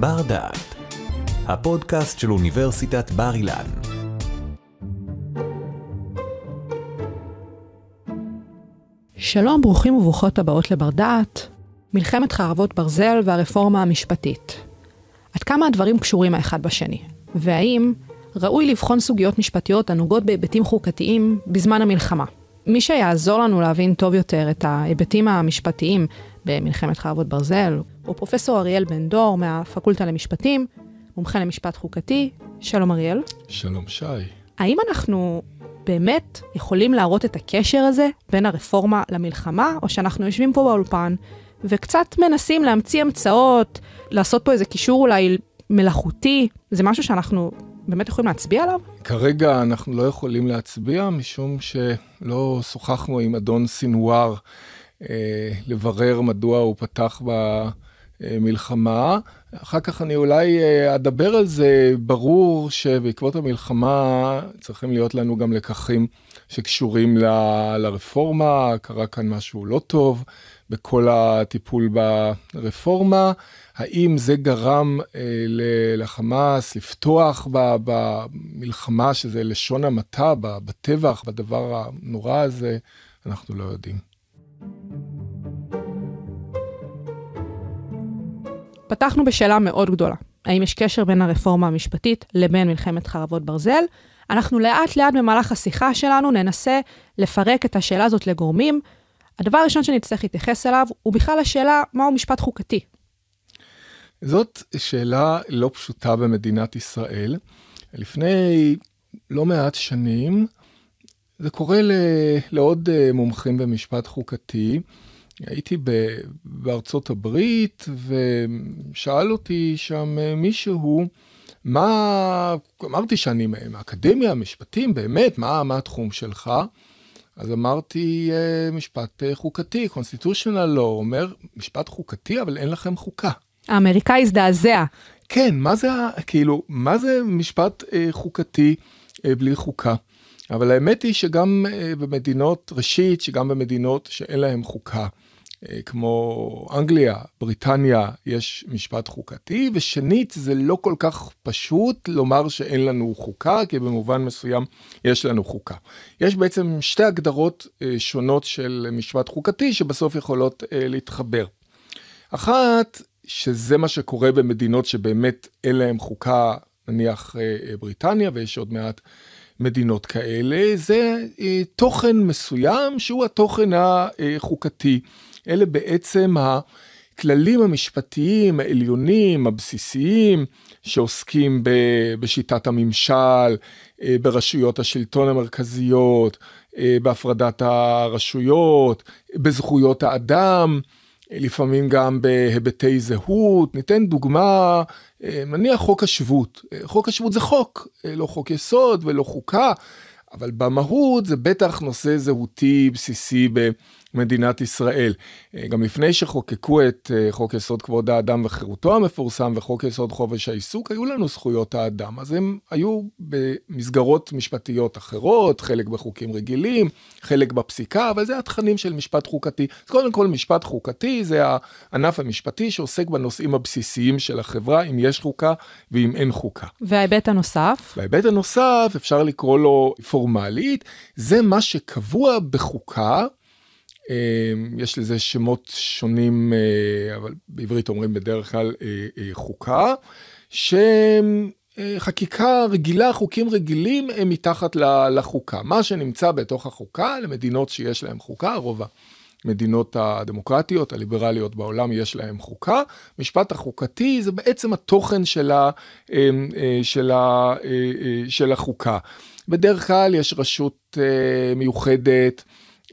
בר דעת, הפודקאסט של אוניברסיטת בר אילן. שלום, ברוכים וברוכות הבאות לבר דעת, מלחמת חרבות ברזל והרפורמה המשפטית. עד כמה הדברים קשורים האחד בשני, והאם ראוי לבחון סוגיות משפטיות הנוגעות בהיבטים חוקתיים בזמן המלחמה? מי שיעזור לנו להבין טוב יותר את ההיבטים המשפטיים במלחמת חרבות ברזל, הוא פרופסור אריאל בן דור מהפקולטה למשפטים, מומחה למשפט חוקתי. שלום אריאל. שלום שי. האם אנחנו באמת יכולים להראות את הקשר הזה בין הרפורמה למלחמה, או שאנחנו יושבים פה באולפן וקצת מנסים להמציא המצאות, לעשות פה איזה קישור אולי מלאכותי, זה משהו שאנחנו באמת יכולים להצביע עליו? כרגע אנחנו לא יכולים להצביע, משום שלא שוחחנו עם אדון סינואר אה, לברר מדוע הוא פתח במלחמה. אחר כך אני אולי אה, אדבר על זה. ברור שבעקבות המלחמה צריכים להיות לנו גם לקחים. שקשורים ל, לרפורמה, קרה כאן משהו לא טוב בכל הטיפול ברפורמה, האם זה גרם אה, לחמאס לפתוח במלחמה, שזה לשון המעטה, בטבח, בדבר הנורא הזה, אנחנו לא יודעים. פתחנו בשאלה מאוד גדולה, האם יש קשר בין הרפורמה המשפטית לבין מלחמת חרבות ברזל? אנחנו לאט לאט במהלך השיחה שלנו ננסה לפרק את השאלה הזאת לגורמים. הדבר הראשון שנצטרך להתייחס אליו הוא בכלל השאלה מהו משפט חוקתי. זאת שאלה לא פשוטה במדינת ישראל. לפני לא מעט שנים, זה קורה ל... לעוד אה, מומחים במשפט חוקתי. הייתי ב... בארצות הברית ושאל אותי שם אה, מישהו, מה, אמרתי שאני מהאקדמיה, משפטים, באמת, מה, מה התחום שלך? אז אמרתי אה, משפט אה, חוקתי, constitutional law, אומר משפט חוקתי, אבל אין לכם חוקה. האמריקאי הזדעזע. כן, מה זה, כאילו, מה זה משפט אה, חוקתי בלי חוקה? אבל האמת היא שגם במדינות, ראשית, שגם במדינות שאין להן חוקה, אה, כמו אנגליה, בריטניה, יש משפט חוקתי, ושנית, זה לא כל כך פשוט לומר שאין לנו חוקה, כי במובן מסוים יש לנו חוקה. יש בעצם שתי הגדרות אה, שונות של משפט חוקתי, שבסוף יכולות אה, להתחבר. אחת, שזה מה שקורה במדינות שבאמת אין להן חוקה, נניח בריטניה, ויש עוד מעט מדינות כאלה, זה תוכן מסוים שהוא התוכן החוקתי. אלה בעצם הכללים המשפטיים העליונים, הבסיסיים, שעוסקים ב, בשיטת הממשל, אה, ברשויות השלטון המרכזיות, אה, בהפרדת הרשויות, בזכויות האדם. אה, לפעמים גם בהיבטי זהות. ניתן דוגמה, נניח חוק השבות. חוק השבות זה חוק, לא חוק יסוד ולא חוקה. אבל במהות זה בטח נושא זהותי בסיסי במדינת ישראל. אה, גם לפני שחוקקו את אה, חוק יסוד כבוד האדם וחירותו המפורסם וחוק יסוד חופש העיסוק, היו לנו זכויות האדם, אז הם היו במסגרות משפטיות אחרות, חלק בחוקים רגילים, חלק בפסיקה, אבל זה התכנים של משפט חוקתי. אז קודם כל משפט חוקתי זה הענף המשפטי שעוסק בנושאים הבסיסיים של החברה, אם יש חוקה ואם אין חוקה. וההיבט הנוסף? וההיבט הנוסף אפשר לקרוא לו פורמלית, זה מה שקבוע בחוקה. אה, יש לזה שמות שונים, אה, אבל בעברית אומרים בדרך כלל אה, חוקה, שחקיקה רגילה, חוקים רגילים, הם מתחת לחוקה. מה שנמצא בתוך החוקה, למדינות שיש להן חוקה, רוב המדינות הדמוקרטיות, הליברליות בעולם, יש להן חוקה. משפט החוקתי זה בעצם התוכן של, ה, של, ה, של החוקה. בדרך כלל יש רשות אה, מיוחדת,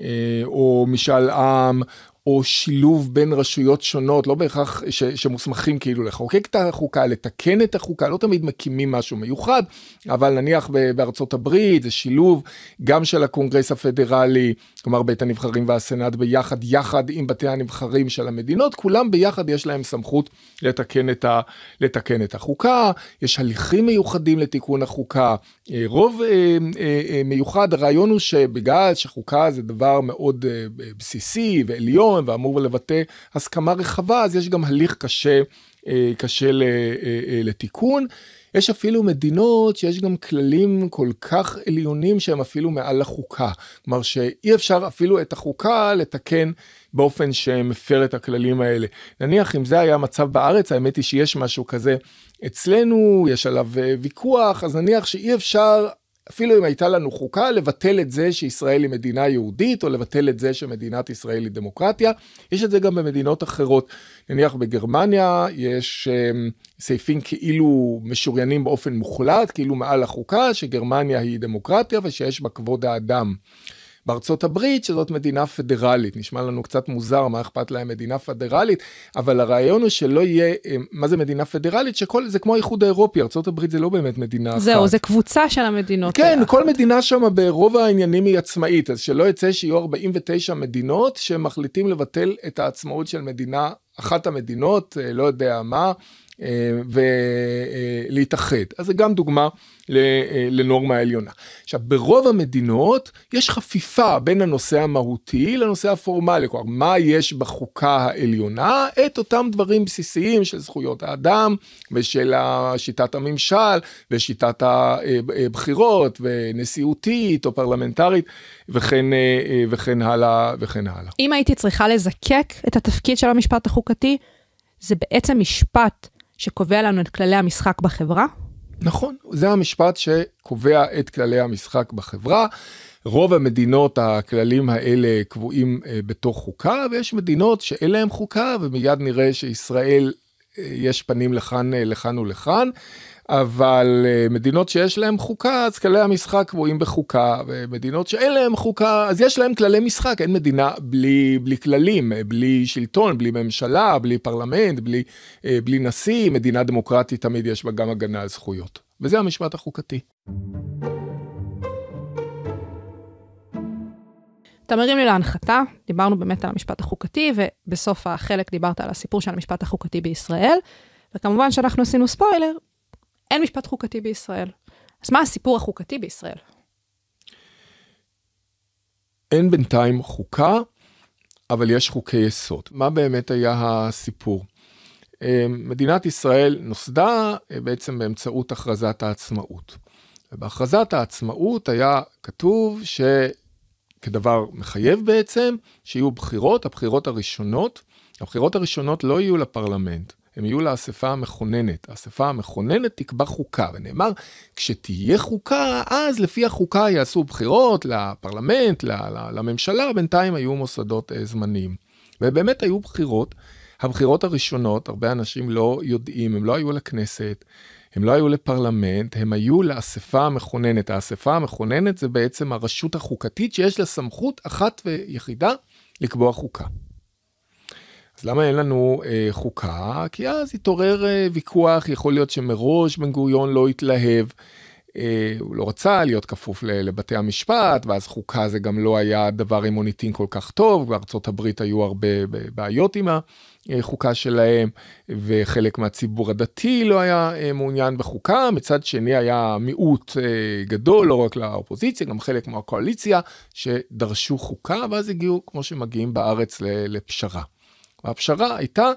אה, או משאל עם, או שילוב בין רשויות שונות, לא בהכרח ש, שמוסמכים כאילו לחוקק את החוקה, לתקן את החוקה, לא תמיד מקימים משהו מיוחד, אבל נניח בארצות הברית זה שילוב גם של הקונגרס הפדרלי, כלומר בית הנבחרים והסנאט ביחד, יחד עם בתי הנבחרים של המדינות, כולם ביחד יש להם סמכות לתקן את, ה, לתקן את החוקה, יש הליכים מיוחדים לתיקון החוקה, אה, רוב אה, אה, מיוחד הרעיון הוא שבגלל שחוקה זה דבר מאוד בסיסי ועליון ואמור לבטא הסכמה רחבה אז יש גם הליך קשה קשה לתיקון. יש אפילו מדינות שיש גם כללים כל כך עליונים שהם אפילו מעל לחוקה. כלומר שאי אפשר אפילו את החוקה לתקן באופן שמפר את הכללים האלה. נניח אם זה היה המצב בארץ, האמת היא שיש משהו כזה אצלנו, יש עליו אה, ויכוח, אז נניח שאי אפשר אפילו אם הייתה לנו חוקה, לבטל את זה שישראל היא מדינה יהודית, או לבטל את זה שמדינת ישראל היא דמוקרטיה. יש את זה גם במדינות אחרות. נניח בגרמניה יש um, סעיפים כאילו משוריינים באופן מוחלט, כאילו מעל החוקה, שגרמניה היא דמוקרטיה ושיש בה כבוד האדם. בארצות הברית, שזאת מדינה פדרלית. נשמע לנו קצת מוזר, מה אכפת להם מדינה פדרלית, אבל הרעיון הוא שלא יהיה, אה, מה זה מדינה פדרלית? שכל, זה כמו האיחוד האירופי, ארצות הברית זה לא באמת מדינה זה אחת. זהו, זה קבוצה של המדינות. כן, האחת. כל מדינה שם ברוב העניינים היא עצמאית, אז שלא יצא שיהיו 49 מדינות שמחליטים לבטל את העצמאות של מדינה אחת המדינות, אה, לא יודע מה, אה, ולהתאחד. אז זה גם דוגמה אה, לנורמה העליונה. עכשיו, ברוב המדינות יש חפיפה בין הנושא המהותי לנושא הפורמלי, כלומר, מה יש בחוקה העליונה? את אותם דברים בסיסיים של זכויות האדם ושל שיטת הממשל ושיטת הבחירות ונשיאותית או פרלמנטרית וכן, וכן הלאה וכן הלאה. אם הייתי צריכה לזקק את התפקיד של המשפט החוקה, חוקתי, זה בעצם משפט שקובע לנו את כללי המשחק בחברה? נכון, זה המשפט שקובע את כללי המשחק בחברה. רוב המדינות הכללים האלה קבועים אה, בתוך חוקה, ויש מדינות שאין להן חוקה, ומיד נראה שישראל אה, יש פנים לכאן, אה, לכאן ולכאן. אבל אה, מדינות שיש להם חוקה אז כללי המשחק קבועים בחוקה ומדינות שאין להם חוקה אז יש להם כללי משחק אין מדינה בלי בלי כללים בלי שלטון בלי ממשלה בלי פרלמנט בלי אה, בלי נשיא מדינה דמוקרטית תמיד יש בה גם הגנה על זכויות וזה המשפט החוקתי. אתה מרים לי להנחתה, דיברנו באמת על המשפט החוקתי, ובסוף החלק דיברת על הסיפור של המשפט החוקתי בישראל, וכמובן שאנחנו עשינו ספוילר, אין משפט חוקתי בישראל. אז מה הסיפור החוקתי בישראל? אין בינתיים חוקה, אבל יש חוקי יסוד. מה באמת היה הסיפור? אה, מדינת ישראל נוסדה אה, בעצם באמצעות הכרזת העצמאות. ובהכרזת העצמאות היה כתוב שכדבר מחייב בעצם, שיהיו בחירות, הבחירות הראשונות, הבחירות הראשונות לא יהיו לפרלמנט. הם יהיו לאספה המכוננת. האספה המכוננת תקבע חוקה, ונאמר, כשתהיה חוקה, אז לפי החוקה יעשו בחירות לפרלמנט, לממשלה, בינתיים היו מוסדות אה, זמניים. ובאמת היו בחירות. הבחירות הראשונות, הרבה אנשים לא יודעים, הם לא היו לכנסת, הם לא היו לפרלמנט, הם היו לאספה המכוננת. האספה המכוננת זה בעצם הרשות החוקתית שיש לה סמכות אחת ויחידה לקבוע חוקה. למה אין לנו אה, חוקה? כי אז התעורר אה, ויכוח, יכול להיות שמראש בן גוריון לא התלהב, אה, הוא לא רצה להיות כפוף לבתי המשפט, ואז חוקה זה גם לא היה דבר עם מוניטין כל כך טוב, בארצות הברית היו הרבה בעיות עם החוקה שלהם, וחלק מהציבור הדתי לא היה אה, מעוניין בחוקה, מצד שני היה מיעוט אה, גדול, לא רק לאופוזיציה, גם חלק מהקואליציה, שדרשו חוקה, ואז הגיעו, כמו שמגיעים בארץ, לפשרה. והפשרה הייתה,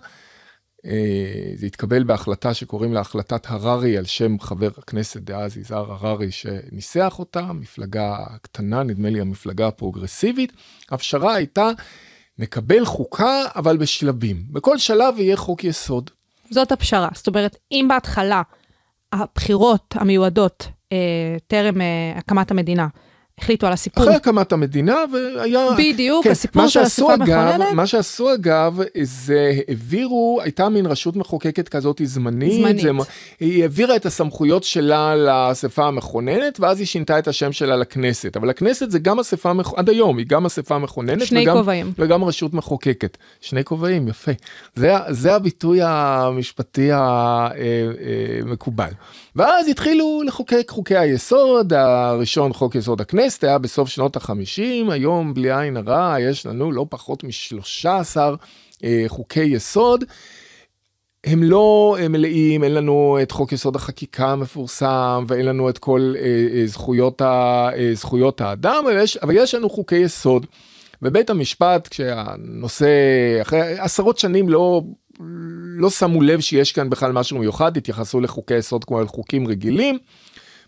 אה, זה התקבל בהחלטה שקוראים לה החלטת הררי על שם חבר הכנסת דאז יזהר הררי שניסח אותה, מפלגה קטנה, נדמה לי המפלגה הפרוגרסיבית. הפשרה הייתה, נקבל חוקה אבל בשלבים, בכל שלב יהיה חוק יסוד. זאת הפשרה, זאת אומרת, אם בהתחלה הבחירות המיועדות אה, טרם אה, הקמת המדינה החליטו על הסיפור. אחרי הקמת המדינה והיה... בדיוק, כן, הסיפור של אספה מכוננת. מה שעשו אגב, זה העבירו, הייתה מין רשות מחוקקת כזאת זמנית. זמנית. זה, היא העבירה את הסמכויות שלה לאספה המכוננת, ואז היא שינתה את השם שלה לכנסת. אבל הכנסת זה גם אספה מכוננת, עד היום היא גם אספה מכוננת. שני כובעים. וגם רשות מחוקקת. שני כובעים, יפה. זה, זה הביטוי המשפטי המקובל. אה, אה, ואז התחילו לחוקק חוקי היסוד, הראשון חוק יסוד הכנסת. הווסט היה בסוף שנות ה-50, היום בלי עין הרע יש לנו לא פחות מ-13 אה, חוקי יסוד. הם לא מלאים, אין לנו את חוק יסוד החקיקה המפורסם ואין לנו את כל אה, אה, זכויות, ה, אה, זכויות האדם, אבל יש, אבל יש לנו חוקי יסוד. ובית המשפט, כשהנושא, אחרי עשרות שנים לא, לא שמו לב שיש כאן בכלל משהו מיוחד, התייחסו לחוקי יסוד כמו אל חוקים רגילים.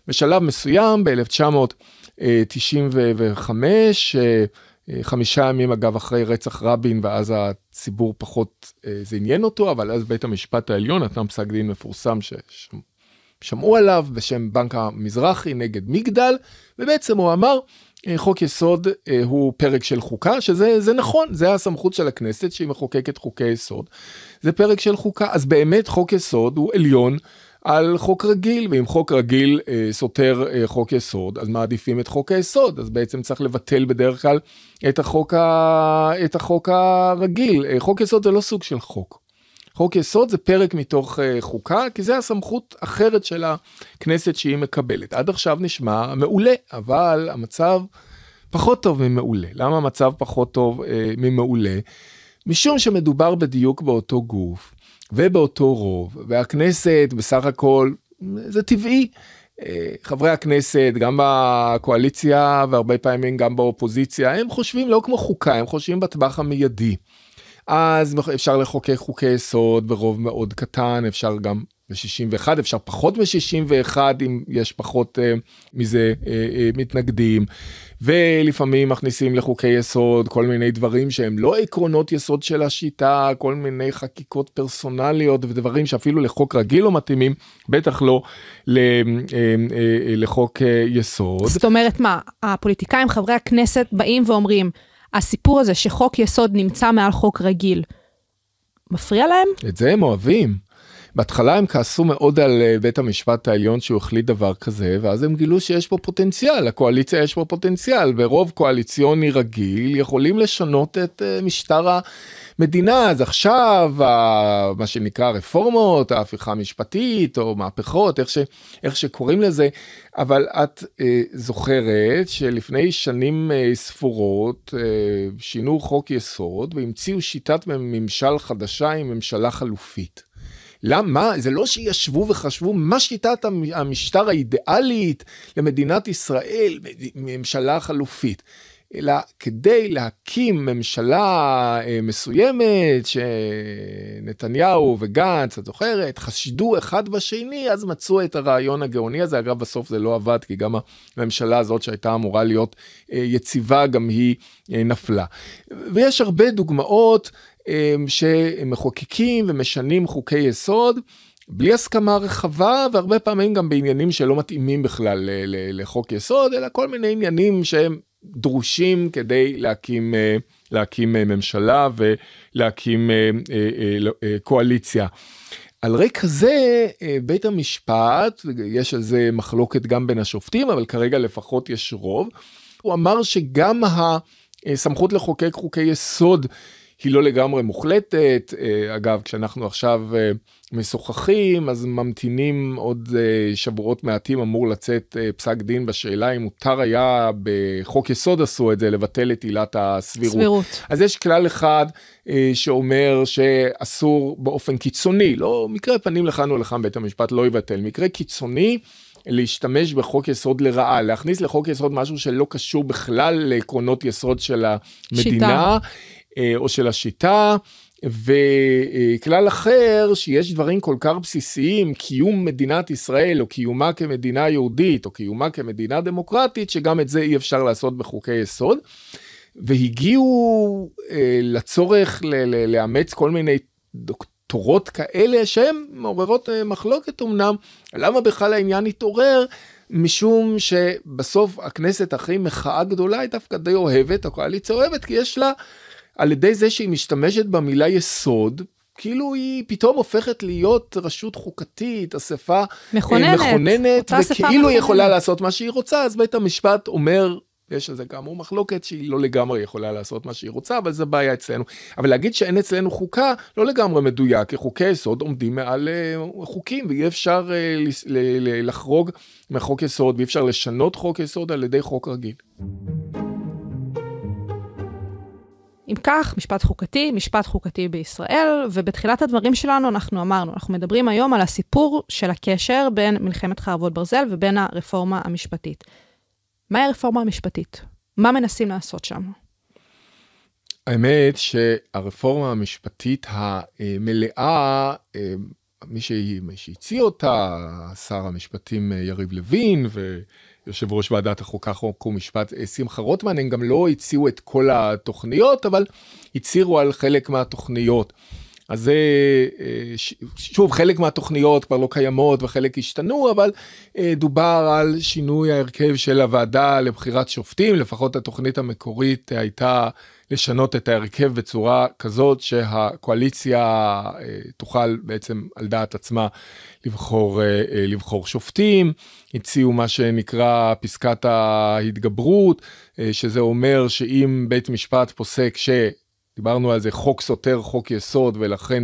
בשלב מסוים, ב-1900... 95, אה, אה, אה, חמישה ימים אגב אחרי רצח רבין ואז הציבור פחות זה עניין אותו, אבל אז בית המשפט העליון נתן פסק דין מפורסם ששמעו עליו בשם בנק המזרחי נגד מגדל, ובעצם הוא אמר חוק יסוד הוא פרק של חוקה, שזה נכון, זה הסמכות של הכנסת שהיא מחוקקת חוקי יסוד. זה פרק של חוקה, אז באמת חוק יסוד הוא עליון על חוק רגיל, ואם חוק רגיל אה, סותר אה, חוק יסוד, אז מעדיפים את חוק היסוד, אז בעצם צריך לבטל בדרך כלל את החוק, ה... את החוק הרגיל. אה, חוק יסוד זה לא סוג של חוק. חוק יסוד זה פרק מתוך אה, חוקה, כי זה הסמכות אחרת של הכנסת שהיא מקבלת. עד עכשיו נשמע מעולה, אבל המצב פחות טוב ממעולה. למה המצב פחות טוב אה, ממעולה? משום שמדובר בדיוק באותו גוף. ובאותו רוב, והכנסת בסך הכל, זה טבעי. אה, חברי הכנסת, גם בקואליציה והרבה פעמים גם באופוזיציה, הם חושבים לא כמו חוקה, הם חושבים בטווח המיידי. אז אפשר לחוקק חוקי יסוד ברוב מאוד קטן, אפשר גם ב-61, אפשר פחות מ-61 אם יש פחות אה, מזה אה, אה, מתנגדים. ולפעמים מכניסים לחוקי יסוד כל מיני דברים שהם לא עקרונות יסוד של השיטה, כל מיני חקיקות פרסונליות ודברים שאפילו לחוק רגיל לא מתאימים, בטח לא אה, אה, אה, לחוק יסוד. זאת אומרת מה, הפוליטיקאים, חברי הכנסת באים ואומרים, הסיפור הזה שחוק יסוד נמצא מעל חוק רגיל, מפריע להם? את זה הם אוהבים. בהתחלה הם כעסו מאוד על אה, בית המשפט העליון שהוא החליט דבר כזה, ואז הם גילו שיש פה פוטנציאל, לקואליציה יש פה פוטנציאל, ורוב קואליציוני רגיל יכולים לשנות את אה, משטר המדינה, אז עכשיו ה, מה שנקרא רפורמות, ההפיכה המשפטית, או מהפכות, איך, ש, איך שקוראים לזה, אבל את אה, זוכרת שלפני שנים אה, ספורות אה, שינו חוק יסוד והמציאו שיטת ממשל חדשה עם ממשלה חלופית. למה? זה לא שישבו וחשבו מה שיטת המשטר האידיאלית למדינת ישראל, ממשלה חלופית. אלא כדי להקים ממשלה אה, מסוימת שנתניהו וגנץ, את זוכרת, חשדו אחד בשני, אז מצאו את הרעיון הגאוני הזה. אגב, בסוף זה לא עבד, כי גם הממשלה הזאת שהייתה אמורה להיות אה, יציבה, גם היא אה, נפלה. ויש הרבה דוגמאות אמ, שמחוקקים ומשנים חוקי יסוד. בלי הסכמה רחבה והרבה פעמים גם בעניינים שלא מתאימים בכלל לחוק יסוד אלא כל מיני עניינים שהם דרושים כדי להקים אה, להקים אה, ממשלה ולהקים אה, לא, קואליציה. על רקע זה בית המשפט יש על זה מחלוקת גם בין השופטים אבל כרגע לפחות יש רוב. הוא אמר שגם הסמכות לחוקק חוקי יסוד היא לא לגמרי מוחלטת. אה, אגב, כשאנחנו עכשיו אה, משוחחים, אז ממתינים עוד אה, שבועות מעטים אמור לצאת פסק דין בשאלה אם מותר היה, בחוק יסוד עשו את זה, לבטל את עילת הסבירות. סבירות. אז יש כלל אחד שאומר שאסור באופן קיצוני, לא מקרה פנים לכאן או לכאן בית המשפט לא יבטל, מקרה קיצוני. להשתמש בחוק יסוד לרעה, להכניס לחוק יסוד משהו שלא קשור בכלל לעקרונות יסוד של המדינה. שיטה. אה, או של השיטה. וכלל אחר שיש דברים כל כך בסיסיים, קיום מדינת ישראל או קיומה כמדינה יהודית או קיומה כמדינה דמוקרטית, שגם את זה אי אפשר לעשות בחוקי יסוד. והגיעו אה, לצורך ל- ל- לאמץ כל מיני דוקטורות כאלה שהן מעוררות אה, מחלוקת אמנם, למה בכלל העניין התעורר? משום שבסוף הכנסת הכי מחאה גדולה היא דווקא די אוהבת, הקואליציה אוהבת, כי יש לה... על ידי זה שהיא משתמשת במילה יסוד, כאילו היא פתאום הופכת להיות רשות חוקתית, אספה אה, מכוננת, מכוננת וכאילו היא יכולה לעשות מה שהיא רוצה, אז בית המשפט אומר, יש על זה כאמור מחלוקת שהיא לא לגמרי יכולה לעשות מה שהיא רוצה, אבל זה בעיה אצלנו. אבל להגיד שאין אצלנו חוקה, לא לגמרי מדויק, כי חוקי יסוד עומדים מעל uh, חוקים, ואי אפשר uh, לחרוג מחוק יסוד, ואי אפשר לשנות חוק יסוד על ידי חוק רגיל. אם כך, משפט חוקתי, משפט חוקתי בישראל, ובתחילת הדברים שלנו אנחנו אמרנו, אנחנו מדברים היום על הסיפור של הקשר בין מלחמת חרבות ברזל ובין הרפורמה המשפטית. מהי הרפורמה המשפטית? מה מנסים לעשות שם? האמת שהרפורמה המשפטית המלאה, אה, מי שהציע אותה, שר המשפטים אה, יריב לוין, ו... יושב ראש ועדת החוקה חוק ומשפט אה, שמחה רוטמן הם גם לא הציעו את כל התוכניות אבל הצהירו על חלק מהתוכניות. אז זה, אה, שוב, חלק מהתוכניות כבר לא קיימות וחלק השתנו, אבל אה, דובר על שינוי ההרכב של הוועדה לבחירת שופטים, לפחות התוכנית המקורית הייתה לשנות את ההרכב בצורה כזאת שהקואליציה אה, תוכל בעצם על דעת עצמה לבחור, לבחור שופטים. הציעו מה שנקרא פסקת ההתגברות, שזה אומר שאם בית משפט פוסק ש... דיברנו על זה חוק סותר חוק יסוד ולכן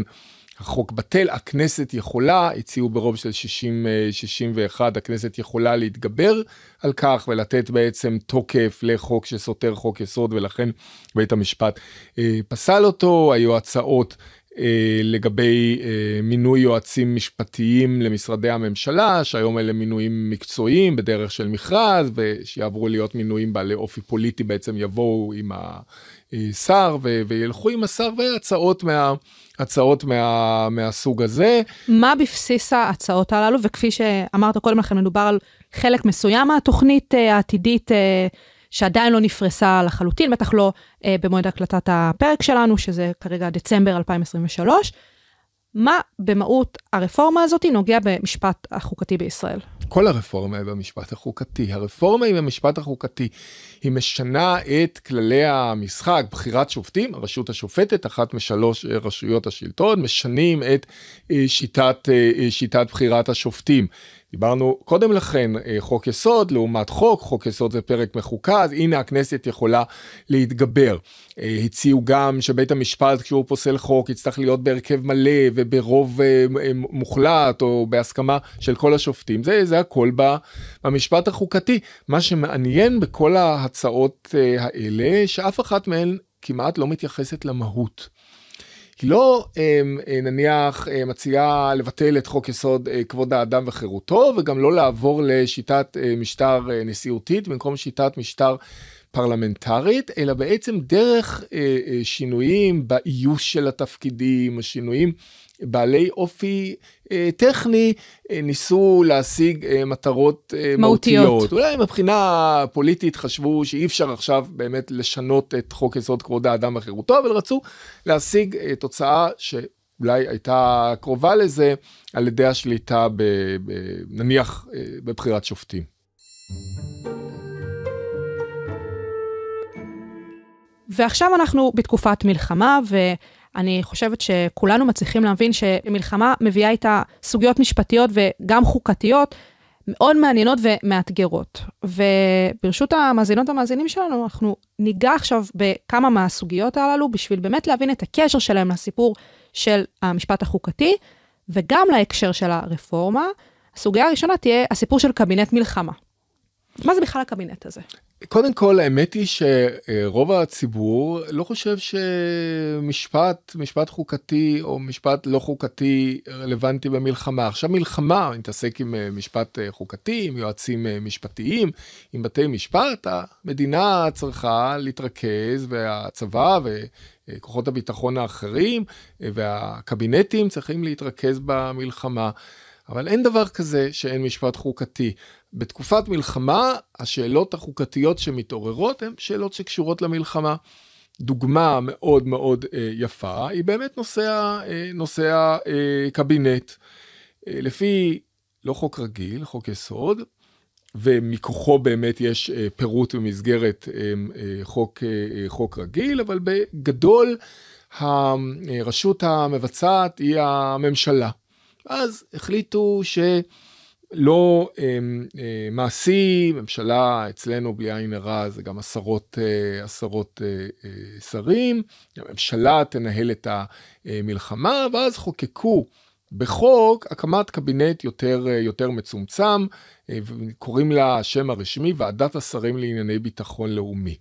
החוק בטל, הכנסת יכולה, הציעו ברוב של 60, 61, אה, הכנסת יכולה להתגבר על כך ולתת בעצם תוקף לחוק שסותר חוק יסוד ולכן בית המשפט אה, פסל אותו, היו הצעות אה, לגבי אה, מינוי יועצים משפטיים למשרדי הממשלה, שהיום אלה מינויים מקצועיים בדרך של מכרז ושיעברו להיות מינויים בעלי אופי פוליטי בעצם יבואו עם ה... אה, שר ו- וילכו עם השר והצעות מה... הצעות מה, מהסוג הזה. מה בבסיס ההצעות הללו? וכפי שאמרת קודם לכן, מדובר על חלק מסוים מהתוכנית אה, העתידית אה, שעדיין לא נפרסה לחלוטין, בטח לא במועד הקלטת הפרק שלנו, שזה כרגע דצמבר 2023. מה במהות הרפורמה הזאת נוגע במשפט החוקתי בישראל? כל הרפורמה היא במשפט החוקתי. הרפורמה היא במשפט החוקתי. היא משנה את כללי המשחק, בחירת שופטים, הרשות השופטת, אחת משלוש אה, רשויות השלטון, משנים את אה, שיטת, אה, שיטת בחירת השופטים. דיברנו קודם לכן אה, חוק יסוד לעומת חוק, חוק יסוד זה פרק מחוקה, אז הנה הכנסת יכולה להתגבר. אה, הציעו גם שבית המשפט כשהוא פוסל חוק יצטרך להיות בהרכב מלא וברוב אה, מוחלט או בהסכמה של כל השופטים, זה, זה הכל במשפט החוקתי. מה שמעניין בכל ההצעות האלה, שאף אחת מהן כמעט לא מתייחסת למהות. היא לא אמ, אה, נניח אה, מציעה לבטל את חוק יסוד אה, כבוד האדם וחירותו וגם לא לעבור לשיטת משטר נשיאותית במקום שיטת משטר פרלמנטרית, אלא בעצם דרך שינויים באיוש של התפקידים, השינויים בעלי אופי אה, טכני אה, ניסו להשיג אה, מטרות אה, מהותיות. מהותיות. אולי מבחינה פוליטית חשבו שאי אפשר עכשיו באמת לשנות את חוק יסוד כבוד האדם וחירותו, אבל רצו להשיג אה, תוצאה שאולי הייתה קרובה לזה על ידי השליטה, ב, ב, נניח, אה, בבחירת שופטים. ועכשיו אנחנו בתקופת מלחמה, ו... אני חושבת שכולנו מצליחים להבין שמלחמה מביאה איתה סוגיות משפטיות וגם חוקתיות מאוד מעניינות ומאתגרות. וברשות המאזינות והמאזינים שלנו, אנחנו ניגע עכשיו בכמה מהסוגיות הללו בשביל באמת להבין את הקשר שלהם לסיפור של המשפט החוקתי וגם להקשר של הרפורמה. הסוגיה הראשונה תהיה הסיפור של קבינט מלחמה. מה זה בכלל הקבינט הזה? קודם כל האמת היא שרוב הציבור לא חושב שמשפט משפט חוקתי או משפט לא חוקתי רלוונטי במלחמה עכשיו מלחמה מתעסק עם אה, משפט אה, חוקתי עם יועצים אה, משפטיים עם בתי משפט המדינה צריכה להתרכז והצבא וכוחות הביטחון האחרים והקבינטים צריכים להתרכז במלחמה. אבל אין דבר כזה שאין משפט חוקתי. בתקופת מלחמה, השאלות החוקתיות שמתעוררות הן שאלות שקשורות למלחמה. דוגמה מאוד מאוד אה, יפה היא באמת נושא, אה, נושא הקבינט. אה, לפי לא חוק רגיל, חוק יסוד, ומכוחו באמת יש פירוט במסגרת חוק, חוק רגיל, אבל בגדול הרשות המבצעת היא הממשלה. אז החליטו ש... לא אה, אה, מעשי, ממשלה אצלנו בלי עין הרע זה גם עשרות, אה, עשרות אה, אה, שרים, הממשלה תנהל את המלחמה, ואז חוקקו בחוק הקמת קבינט יותר, אה, יותר מצומצם, אה, קוראים לה השם הרשמי ועדת השרים לענייני ביטחון לאומי.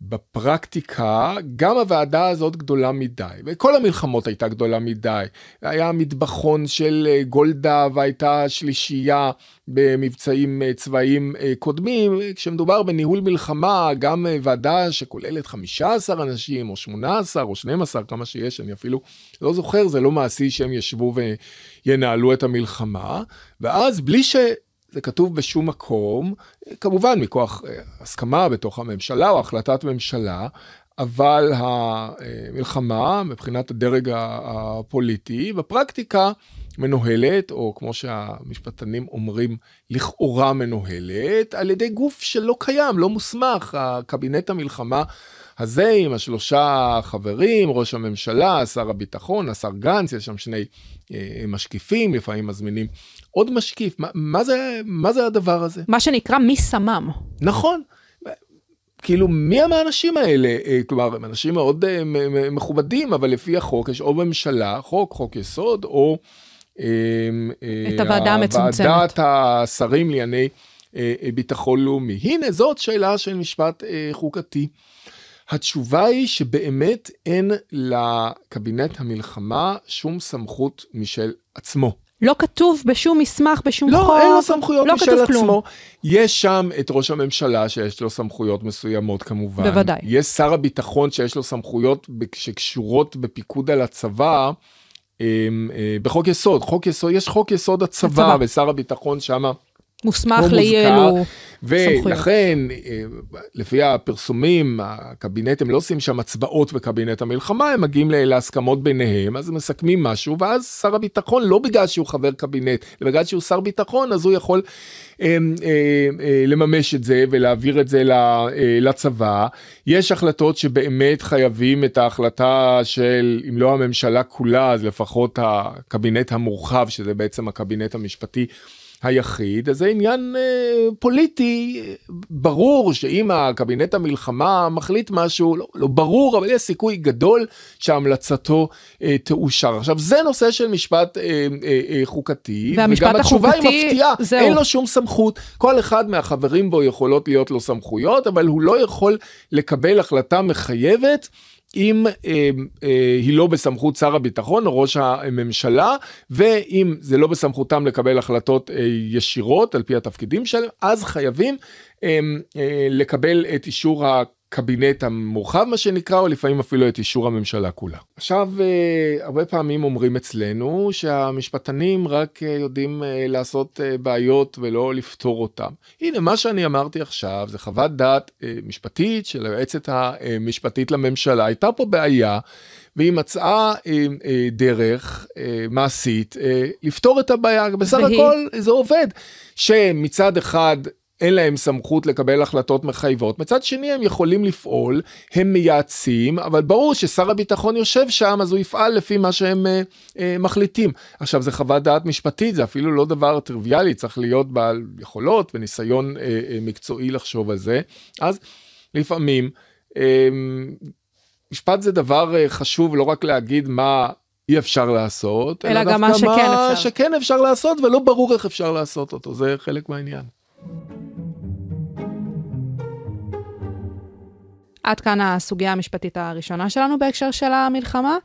בפרקטיקה, גם הוועדה הזאת גדולה מדי. וכל המלחמות הייתה גדולה מדי. היה מטבחון של אה, גולדה והייתה שלישייה במבצעים אה, צבאיים אה, קודמים. כשמדובר בניהול מלחמה, גם ועדה שכוללת 15 אנשים, או 18, או 12, כמה שיש, אני אפילו לא זוכר, זה לא מעשי שהם ישבו וינהלו את המלחמה. ואז בלי ש... זה כתוב בשום מקום, כמובן מכוח אה, הסכמה בתוך הממשלה או החלטת ממשלה, אבל המלחמה מבחינת הדרג הפוליטי בפרקטיקה מנוהלת, או כמו שהמשפטנים אומרים, לכאורה מנוהלת, על ידי גוף שלא קיים, לא מוסמך, הקבינט המלחמה הזה עם השלושה חברים, ראש הממשלה, שר הביטחון, השר גנץ, יש שם שני אה, משקיפים, לפעמים מזמינים עוד משקיף, מה, מה, זה, מה זה הדבר הזה? מה שנקרא מי סמם. נכון. כאילו מי הם האנשים האלה? אה, כלומר הם אנשים מאוד אה, מכובדים אבל לפי החוק יש או ממשלה, חוק, חוק יסוד או אה, את הוועדה המצומצמת. ועדת השרים לענייני ביטחון לאומי. הנה זאת שאלה של משפט חוקתי. התשובה היא שבאמת אין לקבינט המלחמה שום סמכות משל עצמו. לא כתוב בשום מסמך, בשום לא, חוק. לא, אין לו סמכויות לא משל עצמו. כלום. יש שם את ראש הממשלה שיש לו סמכויות מסוימות כמובן. בוודאי. יש שר הביטחון שיש לו סמכויות שקשורות בפיקוד על הצבא. אמ, אה, בחוק יסוד, חוק יסוד, יש חוק יסוד הצבא, הצבא. ושר הביטחון שמה מוסמך לאי-אלו סמכויות. ולכן, אה, לפי הפרסומים, הקבינט, הם לא עושים שם הצבעות בקבינט המלחמה, הם מגיעים להסכמות ביניהם, אז הם מסכמים משהו, ואז שר הביטחון, לא בגלל שהוא חבר קבינט, אלא בגלל שהוא שר ביטחון, אז הוא יכול אה, אה, אה, לממש את זה ולהעביר את זה ל, אה, לצבא. יש החלטות שבאמת חייבים את ההחלטה של, אם לא הממשלה כולה, אז לפחות הקבינט המורחב, שזה בעצם הקבינט המשפטי. היחיד, אז זה עניין אה, פוליטי. ברור שאם הקבינט המלחמה מחליט משהו, לא, לא ברור, אבל יש סיכוי גדול שהמלצתו אה, תאושר. עכשיו, זה נושא של משפט אה, אה, אה, חוקתי, וגם התשובה החוקתי, היא מפתיעה, זהו. אין לו שום סמכות. כל אחד מהחברים בו יכולות להיות לו סמכויות, אבל הוא לא יכול לקבל החלטה מחייבת. אם אה, אה, היא לא בסמכות שר הביטחון או ראש הממשלה, ואם זה לא בסמכותם לקבל החלטות אה, ישירות על פי התפקידים שלהם, אז חייבים אה, אה, לקבל את אישור ה... הקבינט המורחב מה שנקרא, או לפעמים אפילו את אישור הממשלה כולה. עכשיו, אה, הרבה פעמים אומרים אצלנו שהמשפטנים רק אה, יודעים אה, לעשות בעיות ולא לפתור אותם. הנה, מה שאני אמרתי עכשיו זה חוות דעת משפטית של היועצת המשפטית לממשלה. הייתה פה בעיה. והיא מצאה דרך מעשית לפתור את הבעיה. בסך והיא... הכל זה עובד. שמצד אחד אין להם סמכות לקבל החלטות מחייבות. מצד שני הם יכולים לפעול, הם מייעצים, אבל ברור ששר הביטחון יושב שם אז הוא יפעל לפי מה שהם אה, אה, מחליטים. עכשיו זה חוות דעת משפטית, זה אפילו לא דבר טריוויאלי, צריך להיות בעל יכולות וניסיון אה, אה, מקצועי לחשוב על זה. אז לפעמים אה, משפט זה דבר אה, חשוב לא רק להגיד מה אי אפשר לעשות, אלא, אלא גם מה שכן אפשר. שכן אפשר לעשות ולא ברור איך אפשר לעשות אותו, זה חלק מהעניין. עד כאן הסוגיה המשפטית הראשונה שלנו בהקשר של המלחמה.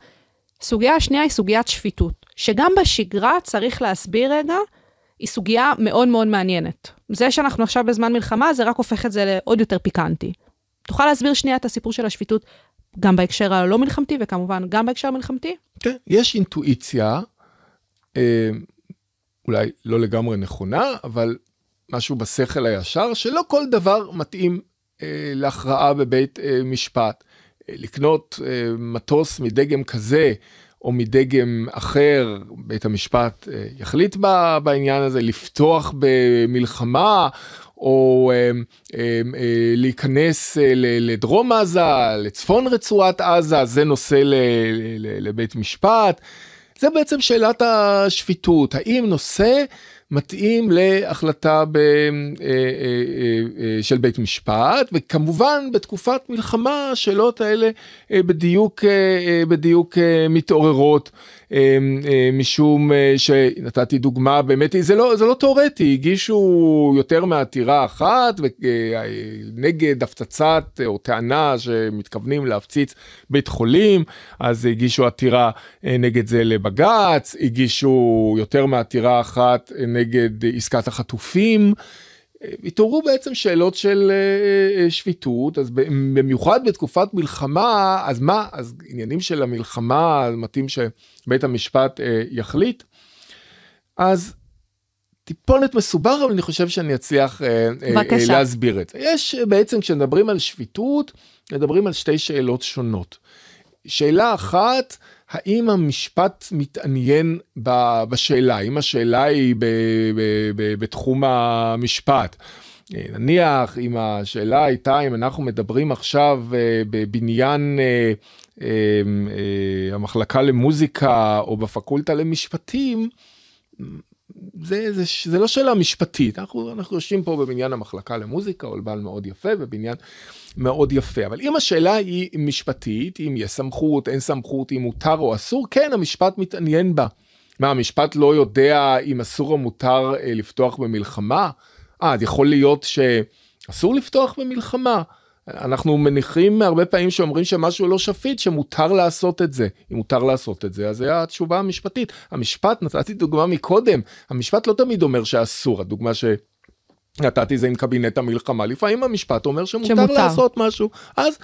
סוגיה השנייה היא סוגיית שפיטות, שגם בשגרה, צריך להסביר רגע, היא סוגיה מאוד מאוד מעניינת. זה שאנחנו עכשיו בזמן מלחמה, זה רק הופך את זה לעוד יותר פיקנטי. תוכל להסביר שנייה את הסיפור של השפיטות גם בהקשר הלא מלחמתי, וכמובן גם בהקשר המלחמתי? כן, יש אינטואיציה, אה, אולי לא לגמרי נכונה, אבל משהו בשכל הישר, שלא כל דבר מתאים אה, להכרעה בבית אה, משפט. אה, לקנות מטוס מדגם כזה או מדגם אחר, בית המשפט יחליט בעניין הזה, לפתוח במלחמה או להיכנס לדרום עזה, לצפון רצועת עזה, זה נושא לבית משפט. זה בעצם שאלת השפיטות, האם נושא מתאים להחלטה ב, אה, אה, אה, אה, של בית משפט וכמובן בתקופת מלחמה השאלות האלה אה, בדיוק אה, אה בדיוק אה, מתעוררות. אמ, אה, משום אה, שנתתי דוגמה באמת זה לא זה לא תאורטי הגישו יותר מעתירה אחת אה, נגד הפצצת או טענה שמתכוונים להפציץ בית חולים אז הגישו עתירה נגד זה לבג"ץ הגישו יותר מעתירה אחת נגד עסקת החטופים. התעוררו בעצם שאלות של אה, אה, שפיטות אז במיוחד בתקופת מלחמה אז מה אז עניינים של המלחמה מתאים שבית המשפט אה, יחליט. אז טיפונת מסובך אבל אני חושב שאני אצליח בקשה. להסביר את זה. יש בעצם כשמדברים על שפיטות מדברים על שתי שאלות שונות. שאלה אחת האם המשפט מתעניין בשאלה, אם השאלה היא ב, ב, ב, בתחום המשפט. אה, נניח אם השאלה הייתה אם אנחנו מדברים עכשיו אה, בבניין אה, המחלקה למוזיקה או בפקולטה למשפטים, זה, זה, זה לא שאלה משפטית, אנחנו, אנחנו יושבים פה בבניין המחלקה למוזיקה, עולבן מאוד יפה ובניין מאוד יפה, אבל אם השאלה היא משפטית, אם יש סמכות, אין סמכות, אם מותר או אסור, כן, המשפט מתעניין בה. מה, המשפט לא יודע אם אסור או מותר אה, לפתוח במלחמה? אה, אז יכול להיות שאסור לפתוח במלחמה? אנחנו מניחים הרבה פעמים שאומרים שמשהו לא שפיט שמותר לעשות את זה אם מותר לעשות את זה אז זה התשובה המשפטית המשפט נתתי דוגמה מקודם המשפט לא תמיד אומר שאסור הדוגמה ש. נתתי זה עם קבינט המלחמה לפעמים המשפט אומר שמותר, שמותר. לעשות משהו אז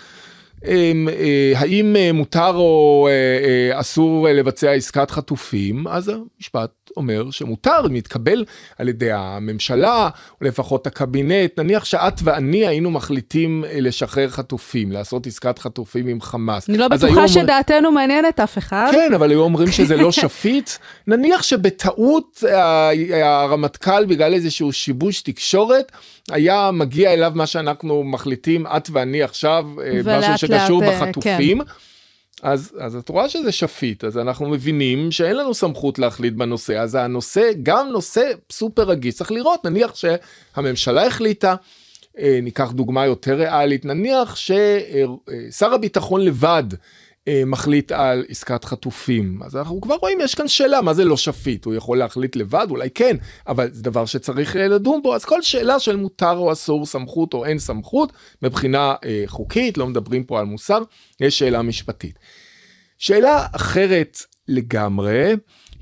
אמ, אה, האם אה, מותר או אה, אסור לבצע עסקת חטופים, אז המשפט אומר שמותר, מתקבל על ידי הממשלה, או לפחות הקבינט. נניח שאת ואני היינו מחליטים לשחרר חטופים, לעשות עסקת חטופים עם חמאס. אני לא בטוחה אומר... שדעתנו מעניינת אף אחד. כן, אבל היו אומרים שזה לא שפיט. נניח שבטעות הרמטכ"ל, בגלל איזשהו שיבוש תקשורת, היה מגיע אליו מה שאנחנו מחליטים, את ואני עכשיו, משהו ש... שקשור כלפ, אה, בחטופים. כן. אז, אז את רואה שזה שפיט, אז אנחנו מבינים שאין לנו סמכות להחליט בנושא, אז הנושא, גם נושא סופר רגיש, צריך לראות, נניח שהממשלה החליטה, אה, ניקח דוגמה יותר ריאלית, נניח ששר הביטחון לבד אה, מחליט על עסקת חטופים. אז אנחנו כבר רואים, יש כאן שאלה, מה זה לא שפיט? הוא יכול להחליט לבד? אולי כן, אבל זה דבר שצריך אה, לדון בו. אז כל שאלה של מותר או אסור, סמכות או אין סמכות, מבחינה אה, חוקית, לא מדברים פה על מוסר, יש שאלה משפטית. שאלה אחרת לגמרי,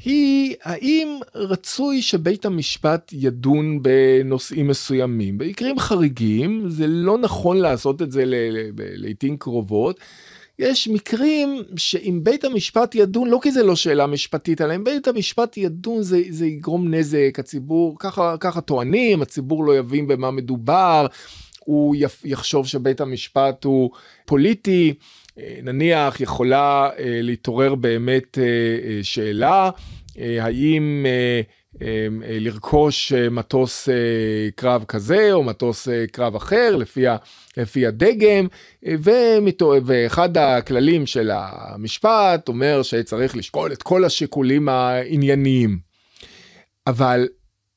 היא האם רצוי שבית המשפט ידון בנושאים מסוימים. במקרים חריגים זה לא נכון לעשות את זה לעיתים קרובות. יש מקרים שאם בית המשפט ידון, לא כי זה לא שאלה משפטית, אלא אם בית המשפט ידון זה, זה יגרום נזק, הציבור, ככה, ככה טוענים, הציבור לא יבין במה מדובר, הוא יחשוב שבית המשפט הוא פוליטי. אה, נניח יכולה אה, להתעורר באמת אה, שאלה, האם אמ, לרכוש מטוס קרב כזה או מטוס קרב אחר לפי, הדגם ואחד הכללים של המשפט אומר שצריך לשקול את כל השיקולים הענייניים. אבל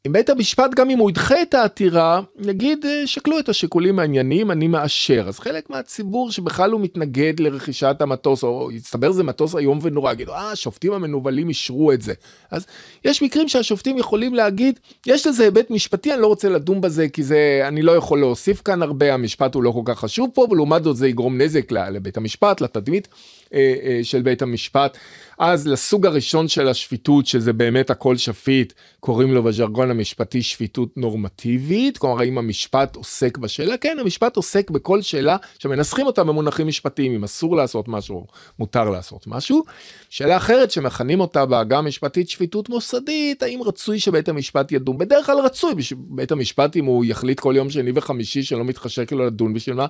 אם בית המשפט גם אם הוא ידחה את העתירה יגיד אה, שקלו את השיקולים העניינים אני מאשר אז חלק מהציבור שבכלל הוא מתנגד לרכישת המטוס או יצטבר זה מטוס איום ונורא יגידו אה השופטים המנוולים אישרו את זה אז יש מקרים שהשופטים יכולים להגיד יש לזה היבט משפטי אני לא רוצה לדון בזה כי זה אני לא יכול להוסיף כאן הרבה המשפט הוא לא כל כך חשוב פה ולעומת זאת זה יגרום נזק לבית המשפט לתדמית אה, אה, של בית המשפט. אז לסוג הראשון של השפיטות, שזה באמת הכל שפיט, קוראים לו בז'רגון המשפטי שפיטות נורמטיבית, כלומר האם המשפט עוסק בשאלה? כן, המשפט עוסק בכל שאלה שמנסחים אותה במונחים משפטיים, אם אסור לעשות משהו, מותר לעשות משהו. שאלה אחרת שמכנים אותה בעגה המשפטית שפיטות מוסדית, האם רצוי שבית המשפט ידון? בדרך כלל רצוי, בית המשפט אם הוא יחליט כל יום שני וחמישי שלא מתחשק לו לדון בשביל מה,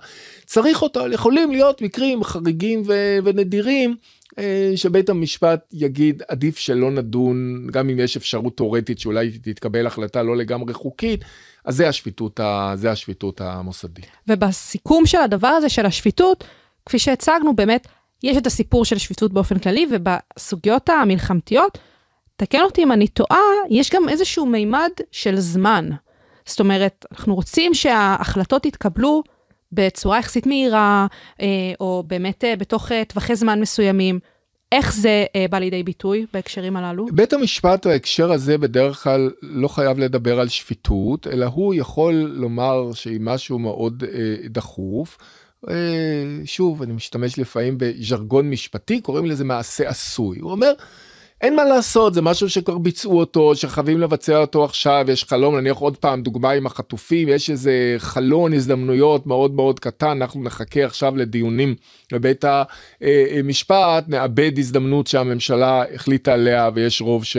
צריך אותו, יכולים להיות מקרים חריגים ו- ונדירים. אה, שבית המשפט יגיד עדיף שלא נדון, גם אם יש אפשרות תאורטית שאולי תתקבל החלטה לא לגמרי חוקית, אז זה השפיטות, ה, זה השפיטות המוסדית. ובסיכום של הדבר הזה, של השפיטות, כפי שהצגנו, באמת, יש את הסיפור של שפיטות באופן כללי, ובסוגיות המלחמתיות, תקן אותי אם אני טועה, יש גם איזשהו מימד של זמן. זאת אומרת, אנחנו רוצים שההחלטות יתקבלו בצורה יחסית מהירה, אה, או באמת אה, בתוך אה, טווחי זמן מסוימים. איך זה בא לידי ביטוי בהקשרים הללו? בית המשפט בהקשר הזה בדרך כלל לא חייב לדבר על שפיטות, אלא הוא יכול לומר שאם משהו מאוד דחוף, שוב, אני משתמש לפעמים בז'רגון משפטי, קוראים לזה מעשה עשוי. הוא אומר, אין מה לעשות זה משהו שכבר ביצעו אותו שחייבים לבצע אותו עכשיו יש חלום נניח עוד פעם דוגמה עם החטופים יש איזה חלון הזדמנויות מאוד מאוד קטן אנחנו נחכה עכשיו לדיונים בבית המשפט אה, אה, נאבד הזדמנות שהממשלה החליטה עליה ויש רוב ש,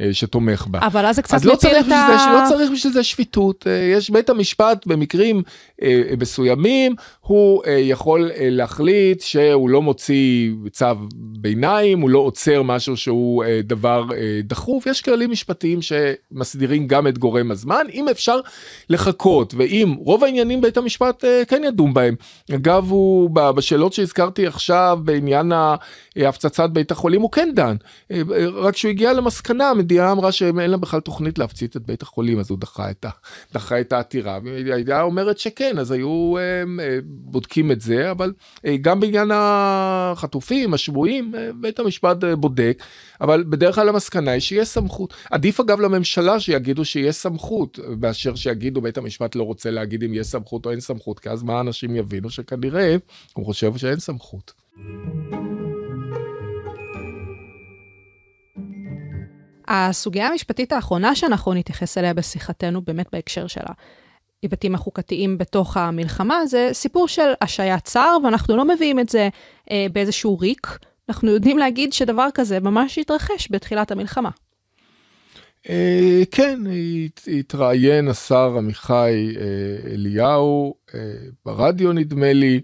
אה, שתומך בה. אבל אז זה קצת לא מפיל לא את ה... בשביל זה, לא צריך בשביל זה שפיטות יש בית המשפט במקרים מסוימים הוא יכול להחליט שהוא לא מוציא צו ביניים הוא לא עוצר משהו שהוא. אה, דבר אה, דחוף, יש כללים משפטיים שמסדירים גם את גורם הזמן, אם אפשר לחכות, ואם רוב העניינים בית המשפט אה, כן ידון בהם. אגב, הוא בשאלות שהזכרתי עכשיו בעניין הפצצת בית החולים, הוא כן דן, אה, אה, רק שהוא הגיע למסקנה, המדינה אמרה שאין לה בכלל תוכנית להפציץ את בית החולים, אז הוא דחה את, ה, דחה את העתירה, והיא אומרת שכן, אז היו אה, אה, בודקים את זה, אבל אה, גם בעניין החטופים, השבויים, אה, בית המשפט אה, בודק. אבל בדרך כלל המסקנה היא שיש סמכות. עדיף אגב לממשלה שיגידו שיש סמכות, מאשר שיגידו בית המשפט לא רוצה להגיד אם יש סמכות או אין סמכות, כי אז מה אנשים יבינו שכנראה הוא חושב שאין סמכות. הסוגיה המשפטית האחרונה שאנחנו נתייחס אליה בשיחתנו, באמת בהקשר שלה, היבטים החוקתיים בתוך המלחמה, זה סיפור של השעיית צער, ואנחנו לא מביאים את זה אה, באיזשהו ריק, אנחנו יודעים להגיד שדבר כזה ממש התרחש בתחילת המלחמה. אה, כן, התראיין השר עמיחי אה, אליהו אה, ברדיו נדמה לי,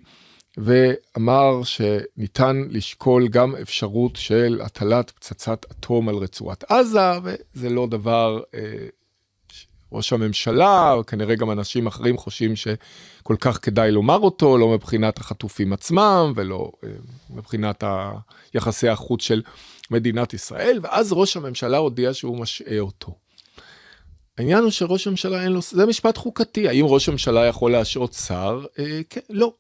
ואמר שניתן לשקול גם אפשרות של הטלת פצצת אטום על רצועת עזה, וזה לא דבר ראש הממשלה, כנראה גם אנשים אחרים חושבים שכל כך כדאי לומר אותו, לא מבחינת החטופים עצמם ולא אה, מבחינת יחסי החוץ של מדינת ישראל, ואז ראש הממשלה הודיע שהוא משעה אותו. העניין הוא שראש הממשלה אין לו, זה משפט חוקתי, האם ראש הממשלה יכול להשעות שר? אה, כן, לא.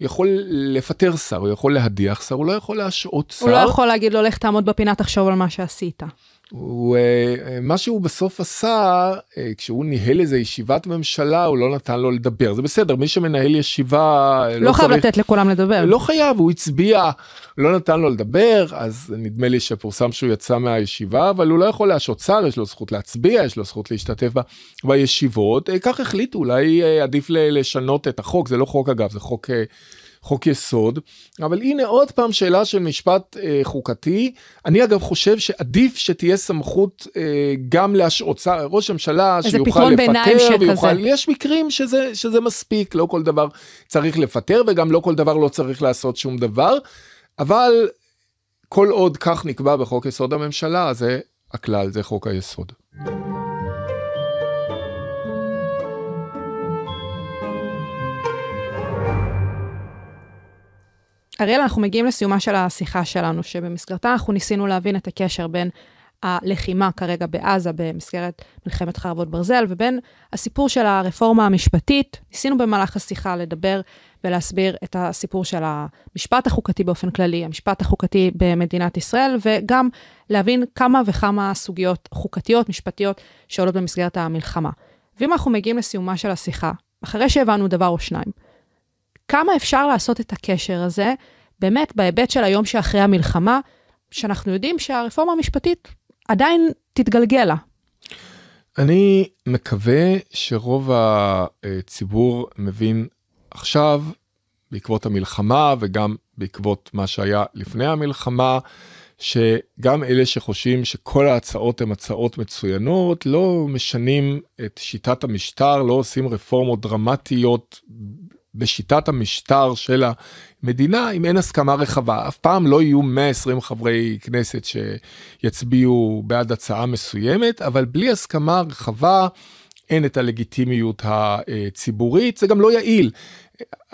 הוא יכול לפטר שר, הוא יכול להדיח שר, הוא לא יכול להשעות שר. הוא לא יכול להגיד לו, לך תעמוד בפינה, תחשוב על מה שעשית. הוא, אה, אה, מה שהוא בסוף עשה אה, כשהוא ניהל איזה ישיבת ממשלה הוא לא נתן לו לדבר זה בסדר מי שמנהל ישיבה לא, לא חייב צריך, לתת לכולם לדבר לא חייב הוא הצביע לא נתן לו לדבר אז נדמה לי שפורסם שהוא יצא מהישיבה אבל הוא לא יכול להשעות שר יש לו זכות להצביע יש לו זכות להשתתף ב, בישיבות כך החליטו אולי עדיף לשנות את החוק זה לא חוק אגב זה חוק. חוק יסוד. אבל הנה עוד פעם שאלה של משפט אה, חוקתי. אני אגב חושב שעדיף שתהיה סמכות אה, גם להשעות שר, ראש הממשלה שיוכל לפטר ויוכל, יש מקרים שזה, שזה מספיק, לא כל דבר צריך לפטר וגם לא כל דבר לא צריך לעשות שום דבר. אבל כל עוד כך נקבע בחוק יסוד הממשלה, זה הכלל, זה חוק היסוד. אריאל, אנחנו מגיעים לסיומה של השיחה שלנו, שבמסגרתה אנחנו ניסינו להבין את הקשר בין הלחימה כרגע בעזה במסגרת מלחמת חרבות ברזל, ובין הסיפור של הרפורמה המשפטית. ניסינו במהלך השיחה לדבר ולהסביר את הסיפור של המשפט החוקתי באופן כללי, המשפט החוקתי במדינת ישראל, וגם להבין כמה וכמה סוגיות חוקתיות, משפטיות, שעולות במסגרת המלחמה. ואם אנחנו מגיעים לסיומה של השיחה, אחרי שהבנו דבר או שניים, כמה אפשר לעשות את הקשר הזה, באמת בהיבט של היום שאחרי המלחמה, שאנחנו יודעים שהרפורמה המשפטית עדיין תתגלגל לה. אני מקווה שרוב הציבור מבין עכשיו, בעקבות המלחמה וגם בעקבות מה שהיה לפני המלחמה, שגם אלה שחושבים שכל ההצעות הן הצעות מצוינות, לא משנים את שיטת המשטר, לא עושים רפורמות דרמטיות בשיטת המשטר של המדינה, אם אין הסכמה רחבה, אף פעם לא יהיו 120 חברי כנסת שיצביעו בעד הצעה מסוימת, אבל בלי הסכמה רחבה אין את הלגיטימיות הציבורית, זה גם לא יעיל.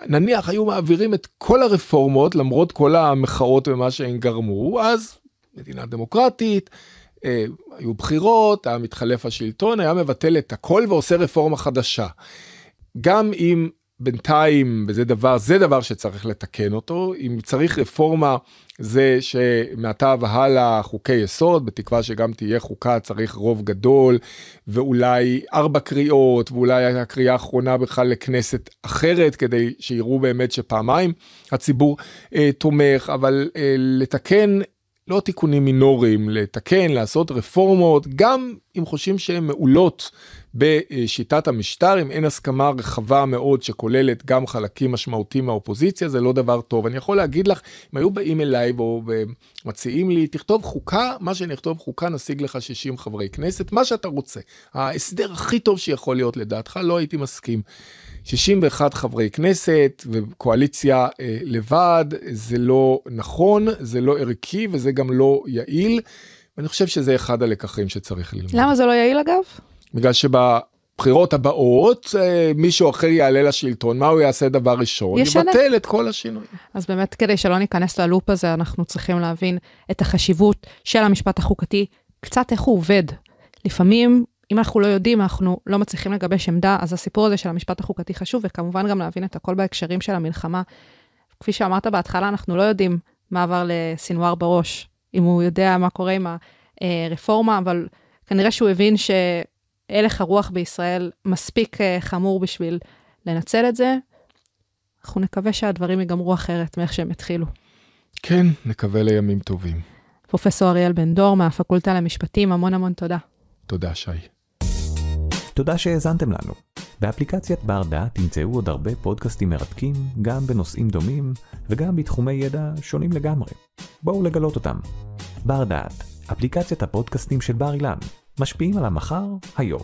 נניח היו מעבירים את כל הרפורמות למרות כל המחאות ומה שהן גרמו, אז מדינה דמוקרטית, אה, היו בחירות, היה מתחלף השלטון, היה מבטל את הכל ועושה רפורמה חדשה. גם אם בינתיים, וזה דבר, זה דבר שצריך לתקן אותו. אם צריך רפורמה, זה שמעתה והלאה חוקי יסוד, בתקווה שגם תהיה חוקה, צריך רוב גדול, ואולי ארבע קריאות, ואולי הקריאה האחרונה בכלל לכנסת אחרת, כדי שיראו באמת שפעמיים הציבור אה, תומך, אבל אה, לתקן לא תיקונים מינוריים, לתקן, לעשות רפורמות, גם אם חושבים שהן מעולות בשיטת המשטר, אם אין הסכמה רחבה מאוד שכוללת גם חלקים משמעותיים מהאופוזיציה, זה לא דבר טוב. אני יכול להגיד לך, אם היו באים אליי ומציעים לי, תכתוב חוקה, מה שאני אכתוב חוקה נשיג לך 60 חברי כנסת, מה שאתה רוצה. ההסדר הכי טוב שיכול להיות לדעתך, לא הייתי מסכים. 61 חברי כנסת וקואליציה אה, לבד, זה לא נכון, זה לא ערכי וזה גם לא יעיל. ואני חושב שזה אחד הלקחים שצריך ללמוד. למה זה לא יעיל אגב? בגלל שבבחירות הבאות אה, מישהו אחר יעלה לשלטון, מה הוא יעשה דבר ראשון? ישנה. יבטל את כל השינויים. אז באמת כדי שלא ניכנס ללופ הזה, אנחנו צריכים להבין את החשיבות של המשפט החוקתי, קצת איך הוא עובד. לפעמים אם אנחנו לא יודעים, אנחנו לא מצליחים לגבש עמדה, אז הסיפור הזה של המשפט החוקתי חשוב, וכמובן גם להבין את הכל בהקשרים של המלחמה. כפי שאמרת בהתחלה, אנחנו לא יודעים מה עבר לסנוואר בראש, אם הוא יודע מה קורה עם הרפורמה, אבל כנראה שהוא הבין שהלך הרוח בישראל מספיק אה, חמור בשביל לנצל את זה. אנחנו נקווה שהדברים ייגמרו אחרת מאיך שהם התחילו. כן, נקווה לימים טובים. פרופסור אריאל בן דור מהפקולטה למשפטים, המון המון תודה. תודה, שי. תודה שהאזנתם לנו. באפליקציית בר דעת תמצאו עוד הרבה פודקאסטים מרתקים, גם בנושאים דומים וגם בתחומי ידע שונים לגמרי. בואו לגלות אותם. בר דעת, אפליקציית הפודקאסטים של בר אילן, משפיעים על המחר היום.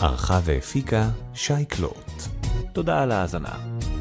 ערכה והפיקה שי קלוט. תודה על ההאזנה.